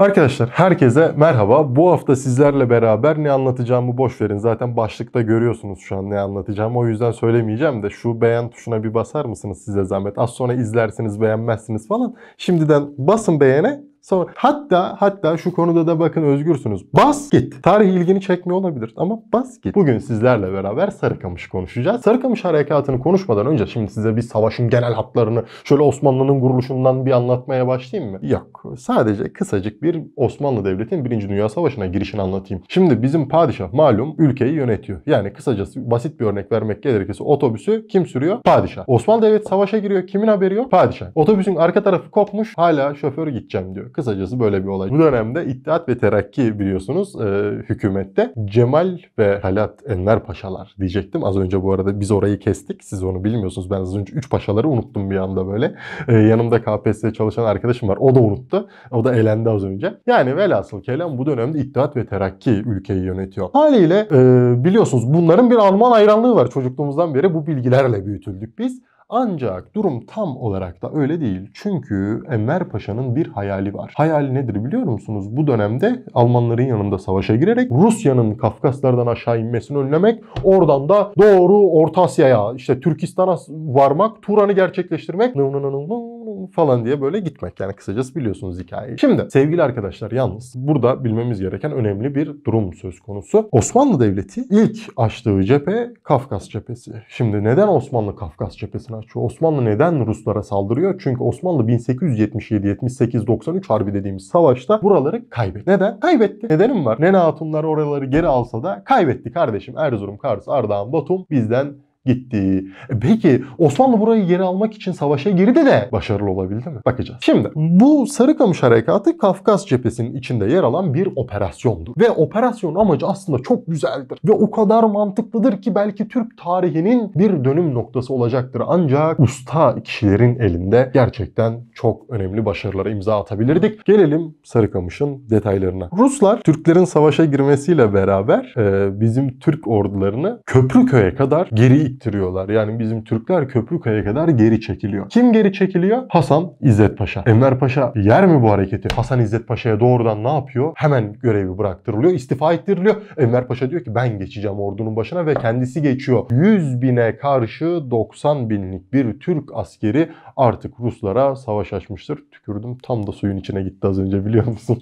Arkadaşlar herkese merhaba. Bu hafta sizlerle beraber ne anlatacağımı boş verin. Zaten başlıkta görüyorsunuz şu an ne anlatacağım. O yüzden söylemeyeceğim de şu beğen tuşuna bir basar mısınız size zahmet? Az sonra izlersiniz, beğenmezsiniz falan. Şimdiden basın beğene Sonra hatta hatta şu konuda da bakın özgürsünüz. Basket Tarih ilgini çekmiyor olabilir ama basket. Bugün sizlerle beraber Sarıkamış konuşacağız. Sarıkamış harekatını konuşmadan önce şimdi size bir savaşın genel hatlarını şöyle Osmanlı'nın kuruluşundan bir anlatmaya başlayayım mı? Yok. Sadece kısacık bir Osmanlı Devleti'nin birinci Dünya Savaşı'na girişini anlatayım. Şimdi bizim padişah malum ülkeyi yönetiyor. Yani kısacası basit bir örnek vermek gerekirse otobüsü kim sürüyor? Padişah. Osmanlı Devleti savaşa giriyor. Kimin haberi yok? Padişah. Otobüsün arka tarafı kopmuş. Hala şoför gideceğim diyor. Kısacası böyle bir olay. Bu dönemde İttihat ve Terakki biliyorsunuz e, hükümette Cemal ve Halat Enver Paşalar diyecektim. Az önce bu arada biz orayı kestik. Siz onu bilmiyorsunuz. Ben az önce 3 paşaları unuttum bir anda böyle. E, yanımda KPSS çalışan arkadaşım var. O da unuttu. O da elendi az önce. Yani velhasıl kelam bu dönemde İttihat ve Terakki ülkeyi yönetiyor. Haliyle e, biliyorsunuz bunların bir Alman hayranlığı var çocukluğumuzdan beri. Bu bilgilerle büyütüldük biz. Ancak durum tam olarak da öyle değil. Çünkü Enver Paşa'nın bir hayali var. Hayali nedir biliyor musunuz? Bu dönemde Almanların yanında savaşa girerek Rusya'nın Kafkaslardan aşağı inmesini önlemek, oradan da doğru Orta Asya'ya, işte Türkistan'a varmak, Turan'ı gerçekleştirmek. Nın nın nın nın falan diye böyle gitmek. Yani kısacası biliyorsunuz hikayeyi. Şimdi sevgili arkadaşlar yalnız burada bilmemiz gereken önemli bir durum söz konusu. Osmanlı Devleti ilk açtığı cephe Kafkas cephesi. Şimdi neden Osmanlı Kafkas cephesini açıyor? Osmanlı neden Ruslara saldırıyor? Çünkü Osmanlı 1877, 78, 93 harbi dediğimiz savaşta buraları kaybetti. Neden? Kaybetti. Nedenim var. Nene Hatunlar oraları geri alsa da kaybetti kardeşim. Erzurum, Kars, Ardahan, Batum bizden gitti. E peki Osmanlı burayı geri almak için savaşa girdi de başarılı olabildi mi? Bakacağız. Şimdi bu Sarıkamış Harekatı Kafkas cephesinin içinde yer alan bir operasyondur. Ve operasyon amacı aslında çok güzeldir. Ve o kadar mantıklıdır ki belki Türk tarihinin bir dönüm noktası olacaktır. Ancak usta kişilerin elinde gerçekten çok önemli başarılara imza atabilirdik. Gelelim Sarıkamış'ın detaylarına. Ruslar Türklerin savaşa girmesiyle beraber e, bizim Türk ordularını Köprüköy'e kadar geri ittiriyorlar. Yani bizim Türkler Köprükaya kadar geri çekiliyor. Kim geri çekiliyor? Hasan İzzet Paşa. Enver Paşa yer mi bu hareketi? Hasan İzzet Paşa'ya doğrudan ne yapıyor? Hemen görevi bıraktırılıyor. istifa ettiriliyor. Enver Paşa diyor ki ben geçeceğim ordunun başına ve kendisi geçiyor. 100 bine karşı 90 binlik bir Türk askeri artık Ruslara savaş açmıştır. Tükürdüm tam da suyun içine gitti az önce biliyor musun?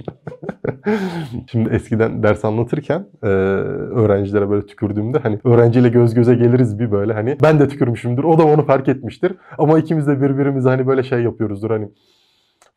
Şimdi eskiden ders anlatırken öğrencilere böyle tükürdüğümde hani öğrenciyle göz göze geliriz bir böyle hani ben de tükürmüşümdür. O da onu fark etmiştir. Ama ikimiz de birbirimize hani böyle şey yapıyoruzdur hani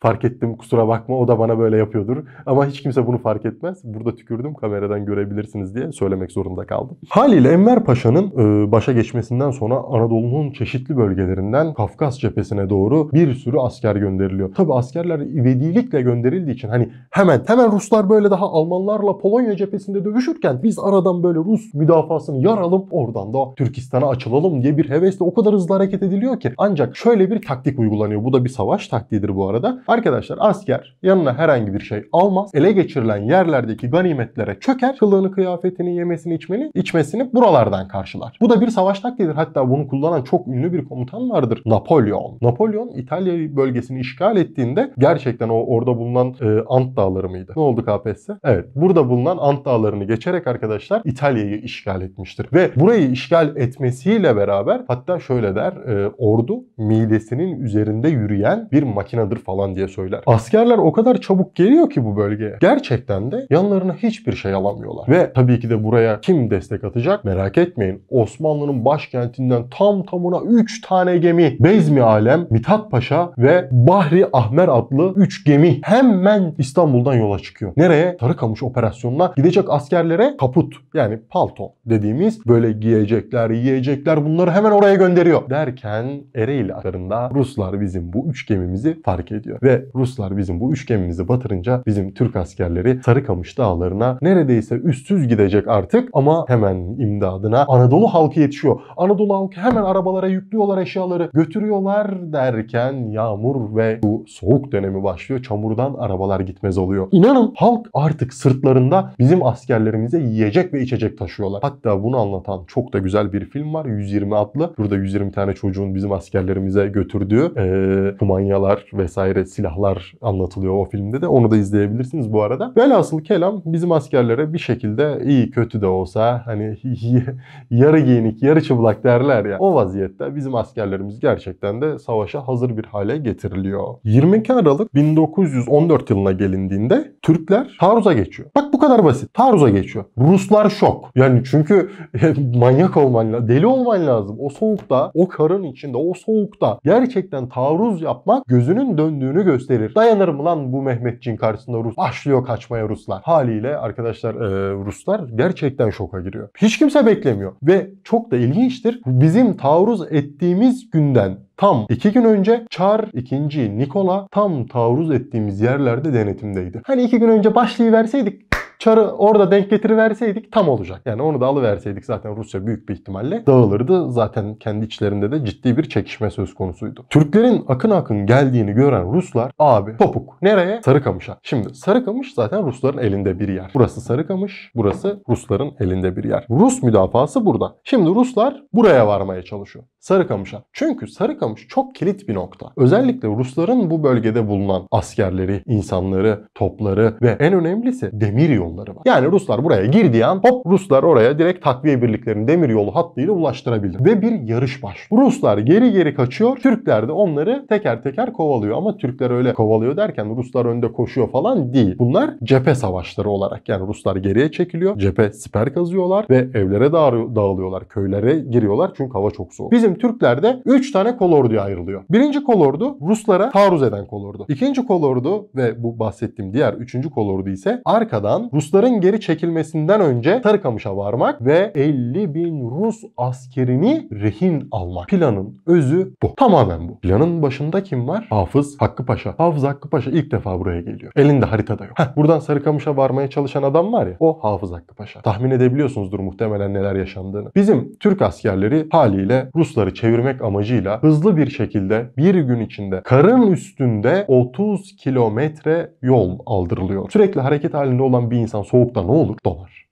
fark ettim kusura bakma o da bana böyle yapıyordur. Ama hiç kimse bunu fark etmez. Burada tükürdüm kameradan görebilirsiniz diye söylemek zorunda kaldım. Haliyle Enver Paşa'nın e, başa geçmesinden sonra Anadolu'nun çeşitli bölgelerinden Kafkas cephesine doğru bir sürü asker gönderiliyor. Tabi askerler ivedilikle gönderildiği için hani hemen hemen Ruslar böyle daha Almanlarla Polonya cephesinde dövüşürken biz aradan böyle Rus müdafasını yaralım oradan da Türkistan'a açılalım diye bir hevesle o kadar hızlı hareket ediliyor ki. Ancak şöyle bir taktik uygulanıyor. Bu da bir savaş taktiğidir bu arada. Arkadaşlar asker yanına herhangi bir şey almaz. Ele geçirilen yerlerdeki ganimetlere çöker. Kılığını, kıyafetini, yemesini, içmeni, içmesini buralardan karşılar. Bu da bir savaş taktiğidir. Hatta bunu kullanan çok ünlü bir komutan vardır. Napolyon. Napolyon İtalya bölgesini işgal ettiğinde gerçekten o orada bulunan e, Ant Dağları mıydı? Ne oldu KPSS? Evet. Burada bulunan Ant Dağları'nı geçerek arkadaşlar İtalya'yı işgal etmiştir. Ve burayı işgal etmesiyle beraber hatta şöyle der e, ordu midesinin üzerinde yürüyen bir makinedir falan diye diye söyler. Askerler o kadar çabuk geliyor ki bu bölgeye. Gerçekten de yanlarına hiçbir şey alamıyorlar. Ve tabii ki de buraya kim destek atacak merak etmeyin. Osmanlı'nın başkentinden tam tamına 3 tane gemi. Bezmi Alem, Mithat Paşa ve Bahri Ahmer adlı 3 gemi hemen İstanbul'dan yola çıkıyor. Nereye? Sarıkamış operasyonuna gidecek askerlere kaput yani palto dediğimiz böyle giyecekler, yiyecekler bunları hemen oraya gönderiyor. Derken Ereğli aklarında Ruslar bizim bu üç gemimizi fark ediyor. Ve ve Ruslar bizim bu üç gemimizi batırınca bizim Türk askerleri Sarıkamış dağlarına neredeyse üstsüz gidecek artık ama hemen imdadına Anadolu halkı yetişiyor. Anadolu halkı hemen arabalara yüklüyorlar eşyaları götürüyorlar derken yağmur ve bu soğuk dönemi başlıyor. Çamurdan arabalar gitmez oluyor. İnanın halk artık sırtlarında bizim askerlerimize yiyecek ve içecek taşıyorlar. Hatta bunu anlatan çok da güzel bir film var. 120 adlı. Burada 120 tane çocuğun bizim askerlerimize götürdüğü ee, kumanyalar vesairesi silahlar anlatılıyor o filmde de. Onu da izleyebilirsiniz bu arada. Velhasıl kelam bizim askerlere bir şekilde iyi kötü de olsa hani yarı giyinik yarı çıplak derler ya. O vaziyette bizim askerlerimiz gerçekten de savaşa hazır bir hale getiriliyor. 22 Aralık 1914 yılına gelindiğinde Türkler taarruza geçiyor. Bak kadar basit. Taarruza geçiyor. Ruslar şok. Yani çünkü manyak olman lazım. Deli olman lazım. O soğukta, o karın içinde, o soğukta gerçekten taarruz yapmak gözünün döndüğünü gösterir. Dayanır mı lan bu Mehmetçin karşısında Rus? Başlıyor kaçmaya Ruslar. Haliyle arkadaşlar e, Ruslar gerçekten şoka giriyor. Hiç kimse beklemiyor. Ve çok da ilginçtir. Bizim taarruz ettiğimiz günden Tam iki gün önce Çar ikinci Nikola tam taarruz ettiğimiz yerlerde denetimdeydi. Hani iki gün önce başlayıverseydik Çar'ı orada denk getiriverseydik tam olacak. Yani onu da alıverseydik zaten Rusya büyük bir ihtimalle dağılırdı. Zaten kendi içlerinde de ciddi bir çekişme söz konusuydu. Türklerin akın akın geldiğini gören Ruslar abi topuk. Nereye? Sarıkamış'a. Şimdi Sarıkamış zaten Rusların elinde bir yer. Burası Sarıkamış, burası Rusların elinde bir yer. Rus müdafası burada. Şimdi Ruslar buraya varmaya çalışıyor. Sarıkamış'a. Çünkü Sarıkamış çok kilit bir nokta. Özellikle Rusların bu bölgede bulunan askerleri, insanları, topları ve en önemlisi demir yolu yolları var. Yani Ruslar buraya girdiği an hop Ruslar oraya direkt takviye birliklerini demir yolu hattıyla ulaştırabilir. Ve bir yarış başlıyor. Ruslar geri geri kaçıyor. Türkler de onları teker teker kovalıyor. Ama Türkler öyle kovalıyor derken Ruslar önde koşuyor falan değil. Bunlar cephe savaşları olarak. Yani Ruslar geriye çekiliyor. Cephe siper kazıyorlar ve evlere dağılıyorlar. Köylere giriyorlar çünkü hava çok soğuk. Bizim Türklerde 3 tane kolorduya ayrılıyor. Birinci kolordu Ruslara taarruz eden kolordu. İkinci kolordu ve bu bahsettiğim diğer üçüncü kolordu ise arkadan Rusların geri çekilmesinden önce Sarıkamış'a varmak ve 50 bin Rus askerini rehin almak. Planın özü bu. Tamamen bu. Planın başında kim var? Hafız Hakkı Paşa. Hafız Hakkı Paşa ilk defa buraya geliyor. Elinde haritada yok. Heh, buradan Sarıkamış'a varmaya çalışan adam var ya o Hafız Hakkı Paşa. Tahmin edebiliyorsunuzdur muhtemelen neler yaşandığını. Bizim Türk askerleri haliyle Rusları çevirmek amacıyla hızlı bir şekilde bir gün içinde karın üstünde 30 kilometre yol aldırılıyor. Sürekli hareket halinde olan bir insan insan soğukta ne olur? Donar.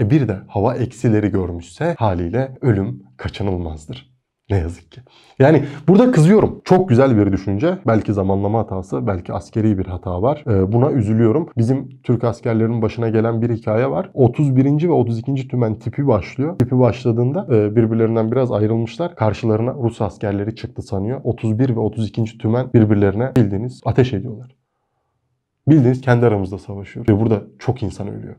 E bir de hava eksileri görmüşse haliyle ölüm kaçınılmazdır. Ne yazık ki. Yani burada kızıyorum. Çok güzel bir düşünce. Belki zamanlama hatası, belki askeri bir hata var. Ee, buna üzülüyorum. Bizim Türk askerlerinin başına gelen bir hikaye var. 31. ve 32. tümen tipi başlıyor. Tipi başladığında e, birbirlerinden biraz ayrılmışlar. Karşılarına Rus askerleri çıktı sanıyor. 31 ve 32. tümen birbirlerine bildiğiniz ateş ediyorlar. Bildiğiniz kendi aramızda savaşıyor Ve burada çok insan ölüyor.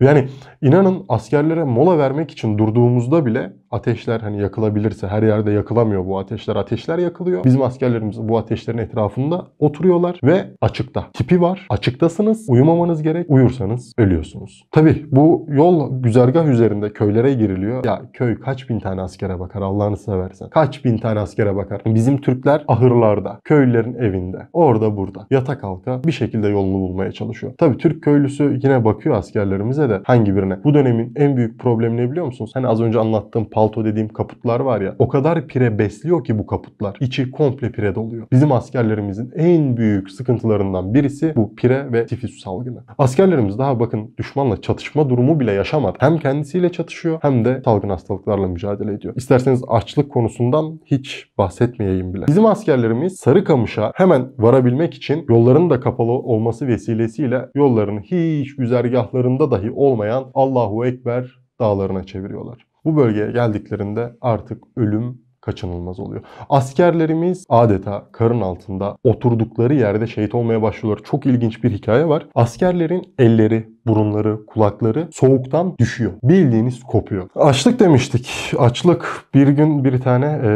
Yani inanın askerlere mola vermek için durduğumuzda bile ateşler hani yakılabilirse her yerde yakılamıyor bu ateşler. Ateşler yakılıyor. Bizim askerlerimiz bu ateşlerin etrafında oturuyorlar ve açıkta. Tipi var. Açıktasınız. Uyumamanız gerek. Uyursanız ölüyorsunuz. Tabi bu yol güzergah üzerinde köylere giriliyor. Ya köy kaç bin tane askere bakar Allah'ını seversen. Kaç bin tane askere bakar. Bizim Türkler ahırlarda, köylülerin evinde, orada burada yatak kalka bir şekilde yolunu bulmaya çalışıyor. Tabi Türk köylüsü yine bakıyor askerlerimize de hangi birine. Bu dönemin en büyük problemi ne biliyor musunuz? Hani az önce anlattığım pal alto dediğim kaputlar var ya o kadar pire besliyor ki bu kaputlar. İçi komple pire doluyor. Bizim askerlerimizin en büyük sıkıntılarından birisi bu pire ve tifüs salgını. Askerlerimiz daha bakın düşmanla çatışma durumu bile yaşamadı. Hem kendisiyle çatışıyor hem de salgın hastalıklarla mücadele ediyor. İsterseniz açlık konusundan hiç bahsetmeyeyim bile. Bizim askerlerimiz Sarıkamış'a hemen varabilmek için yolların da kapalı olması vesilesiyle yollarını hiç güzergahlarında dahi olmayan Allahu Ekber dağlarına çeviriyorlar. Bu bölgeye geldiklerinde artık ölüm kaçınılmaz oluyor. Askerlerimiz adeta karın altında oturdukları yerde şehit olmaya başlıyorlar. Çok ilginç bir hikaye var. Askerlerin elleri burunları, kulakları soğuktan düşüyor. Bildiğiniz kopuyor. Açlık demiştik. Açlık bir gün bir tane e,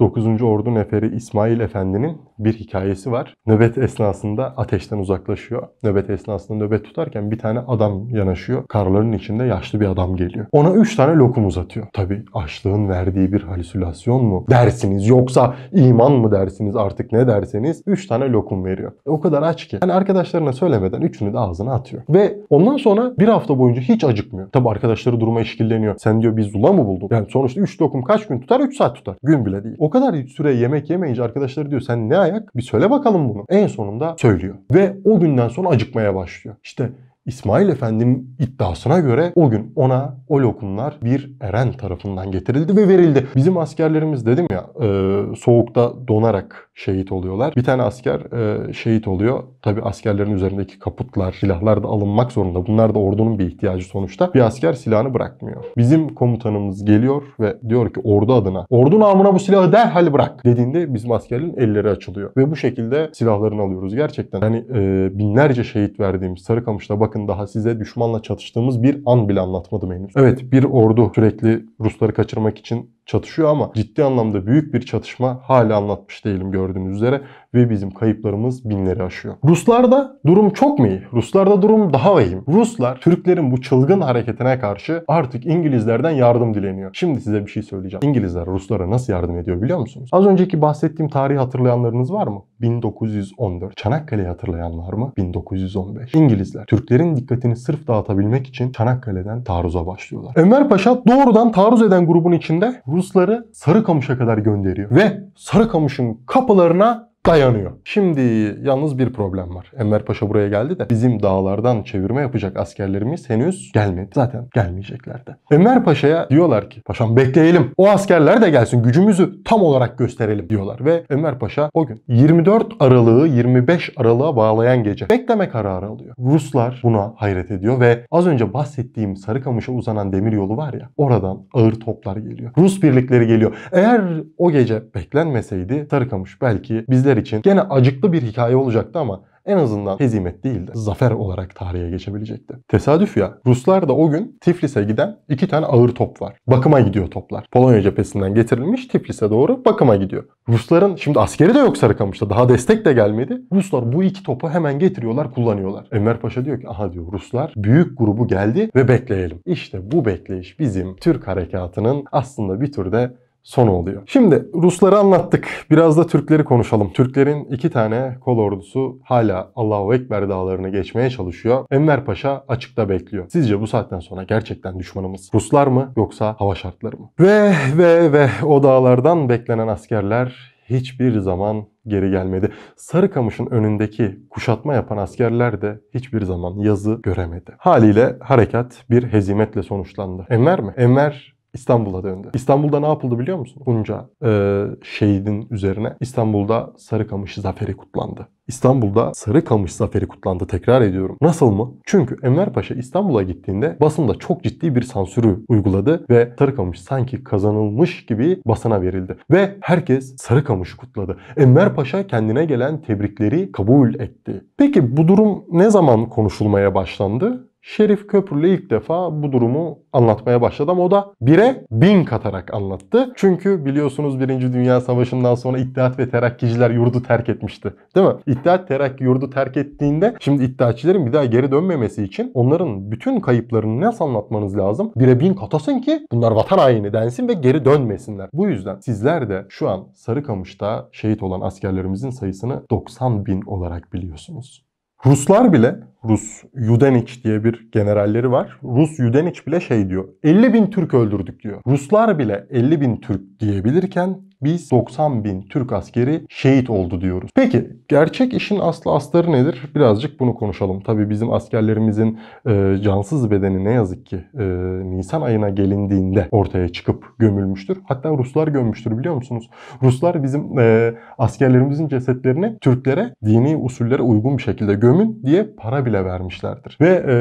9. Ordu Neferi İsmail Efendi'nin bir hikayesi var. Nöbet esnasında ateşten uzaklaşıyor. Nöbet esnasında nöbet tutarken bir tane adam yanaşıyor. Karların içinde yaşlı bir adam geliyor. Ona 3 tane lokum uzatıyor. Tabi açlığın verdiği bir halüsinasyon mu dersiniz yoksa iman mı dersiniz artık ne derseniz 3 tane lokum veriyor. o kadar aç ki. Yani arkadaşlarına söylemeden üçünü de ağzına atıyor. Ve Ondan sonra bir hafta boyunca hiç acıkmıyor. Tabi arkadaşları duruma işkilleniyor. Sen diyor biz zula mı bulduk? Yani sonuçta 3 lokum kaç gün tutar? 3 saat tutar. Gün bile değil. O kadar süre yemek yemeyince arkadaşları diyor sen ne ayak? Bir söyle bakalım bunu. En sonunda söylüyor. Ve o günden sonra acıkmaya başlıyor. İşte İsmail Efendi'nin iddiasına göre o gün ona o lokumlar bir Eren tarafından getirildi ve verildi. Bizim askerlerimiz dedim ya e, soğukta donarak şehit oluyorlar. Bir tane asker e, şehit oluyor. Tabi askerlerin üzerindeki kaputlar, silahlar da alınmak zorunda. Bunlar da ordunun bir ihtiyacı sonuçta. Bir asker silahını bırakmıyor. Bizim komutanımız geliyor ve diyor ki ordu adına ordu namına bu silahı derhal bırak dediğinde bizim askerin elleri açılıyor. Ve bu şekilde silahlarını alıyoruz. Gerçekten yani e, binlerce şehit verdiğimiz Sarıkamış'ta bak Bakın daha size düşmanla çatıştığımız bir an bile anlatmadım henüz. Evet bir ordu sürekli Rusları kaçırmak için çatışıyor ama ciddi anlamda büyük bir çatışma hala anlatmış değilim gördüğünüz üzere ve bizim kayıplarımız binleri aşıyor. Ruslarda durum çok mu iyi? Ruslarda durum daha vahim. Ruslar Türklerin bu çılgın hareketine karşı artık İngilizlerden yardım dileniyor. Şimdi size bir şey söyleyeceğim. İngilizler Ruslara nasıl yardım ediyor biliyor musunuz? Az önceki bahsettiğim tarihi hatırlayanlarınız var mı? 1914. Çanakkale'yi hatırlayanlar mı? 1915. İngilizler Türklerin dikkatini sırf dağıtabilmek için Çanakkale'den taarruza başlıyorlar. Ömer Paşa doğrudan taarruz eden grubun içinde Rusları Sarıkamış'a kadar gönderiyor. Ve Sarıkamış'ın kapılarına dayanıyor. Şimdi yalnız bir problem var. Enver Paşa buraya geldi de bizim dağlardan çevirme yapacak askerlerimiz henüz gelmedi. Zaten gelmeyeceklerdi. de. Enver Paşa'ya diyorlar ki paşam bekleyelim. O askerler de gelsin gücümüzü tam olarak gösterelim diyorlar. Ve Enver Paşa o gün 24 Aralık'ı 25 Aralık'a bağlayan gece bekleme kararı alıyor. Ruslar buna hayret ediyor ve az önce bahsettiğim Sarıkamış'a uzanan demir yolu var ya oradan ağır toplar geliyor. Rus birlikleri geliyor. Eğer o gece beklenmeseydi Sarıkamış belki bizde bizler için gene acıklı bir hikaye olacaktı ama en azından hezimet değil de zafer olarak tarihe geçebilecekti. Tesadüf ya. Ruslar da o gün Tiflis'e giden iki tane ağır top var. Bakıma gidiyor toplar. Polonya cephesinden getirilmiş Tiflis'e doğru bakıma gidiyor. Rusların şimdi askeri de yok Sarıkamış'ta. Daha destek de gelmedi. Ruslar bu iki topu hemen getiriyorlar, kullanıyorlar. Enver Paşa diyor ki aha diyor Ruslar büyük grubu geldi ve bekleyelim. İşte bu bekleyiş bizim Türk harekatının aslında bir türde Sonu oluyor. Şimdi Rusları anlattık. Biraz da Türkleri konuşalım. Türklerin iki tane kol ordusu hala Allahu Ekber dağlarını geçmeye çalışıyor. Enver Paşa açıkta bekliyor. Sizce bu saatten sonra gerçekten düşmanımız Ruslar mı yoksa hava şartları mı? Ve ve ve o dağlardan beklenen askerler hiçbir zaman geri gelmedi. Sarıkamış'ın önündeki kuşatma yapan askerler de hiçbir zaman yazı göremedi. Haliyle harekat bir hezimetle sonuçlandı. Enver mi? Enver İstanbul'a döndü. İstanbul'da ne yapıldı biliyor musun? Bunca e, şehidin üzerine İstanbul'da Sarıkamış zaferi kutlandı. İstanbul'da Sarıkamış zaferi kutlandı tekrar ediyorum. Nasıl mı? Çünkü Enver Paşa İstanbul'a gittiğinde basında çok ciddi bir sansürü uyguladı ve Sarıkamış sanki kazanılmış gibi basına verildi. Ve herkes Sarıkamış'ı kutladı. Enver Paşa kendine gelen tebrikleri kabul etti. Peki bu durum ne zaman konuşulmaya başlandı? Şerif Köprülü ilk defa bu durumu anlatmaya başladı ama o da 1'e 1000 katarak anlattı. Çünkü biliyorsunuz 1. Dünya Savaşı'ndan sonra İttihat ve Terakkiciler yurdu terk etmişti. Değil mi? İttihat Terakki yurdu terk ettiğinde şimdi İttihatçilerin bir daha geri dönmemesi için onların bütün kayıplarını nasıl anlatmanız lazım? 1'e 1000 katasın ki bunlar vatan haini densin ve geri dönmesinler. Bu yüzden sizler de şu an Sarıkamış'ta şehit olan askerlerimizin sayısını 90 bin olarak biliyorsunuz. Ruslar bile Rus Yudeniç diye bir generalleri var. Rus Yudeniç bile şey diyor. 50 bin Türk öldürdük diyor. Ruslar bile 50 bin Türk diyebilirken biz 90 bin Türk askeri şehit oldu diyoruz. Peki gerçek işin aslı astarı nedir? Birazcık bunu konuşalım. Tabii bizim askerlerimizin e, cansız bedeni ne yazık ki e, Nisan ayına gelindiğinde ortaya çıkıp gömülmüştür. Hatta Ruslar gömmüştür biliyor musunuz? Ruslar bizim e, askerlerimizin cesetlerini Türklere dini usullere uygun bir şekilde gömün diye para bile vermişlerdir. Ve e,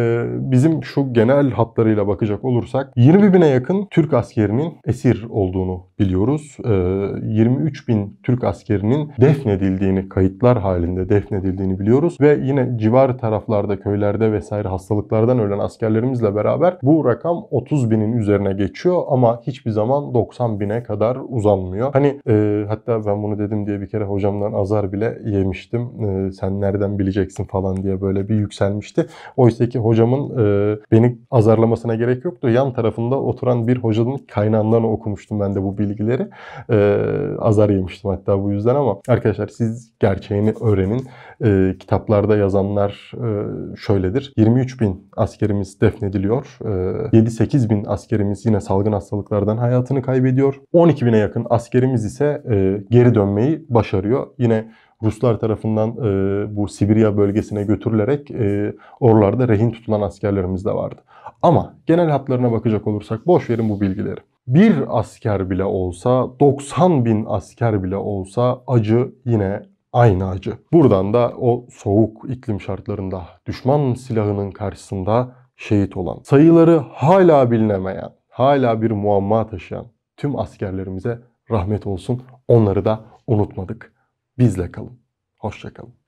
bizim şu genel hatlarıyla bakacak olursak 20 bine yakın Türk askerinin esir olduğunu biliyoruz. E, 23 bin Türk askerinin defnedildiğini, kayıtlar halinde defnedildiğini biliyoruz. Ve yine civar taraflarda, köylerde vesaire hastalıklardan ölen askerlerimizle beraber bu rakam 30 binin üzerine geçiyor ama hiçbir zaman 90 bine kadar uzanmıyor. Hani e, hatta ben bunu dedim diye bir kere hocamdan azar bile yemiştim. E, sen nereden bileceksin falan diye böyle bir yükselmişti. Oysa ki hocamın e, beni azarlamasına gerek yoktu. Yan tarafında oturan bir hocanın kaynağından okumuştum ben de bu bilgileri. E, e, azar yemiştim hatta bu yüzden ama arkadaşlar siz gerçeğini öğrenin. E, kitaplarda yazanlar e, şöyledir. 23 bin askerimiz defnediliyor. E, 7-8 bin askerimiz yine salgın hastalıklardan hayatını kaybediyor. 12 bine yakın askerimiz ise e, geri dönmeyi başarıyor. Yine Ruslar tarafından e, bu Sibirya bölgesine götürülerek e, oralarda rehin tutulan askerlerimiz de vardı. Ama genel hatlarına bakacak olursak boş verin bu bilgileri bir asker bile olsa, 90 bin asker bile olsa acı yine aynı acı. Buradan da o soğuk iklim şartlarında düşman silahının karşısında şehit olan, sayıları hala bilinemeyen, hala bir muamma taşıyan tüm askerlerimize rahmet olsun. Onları da unutmadık. Bizle kalın. Hoşçakalın.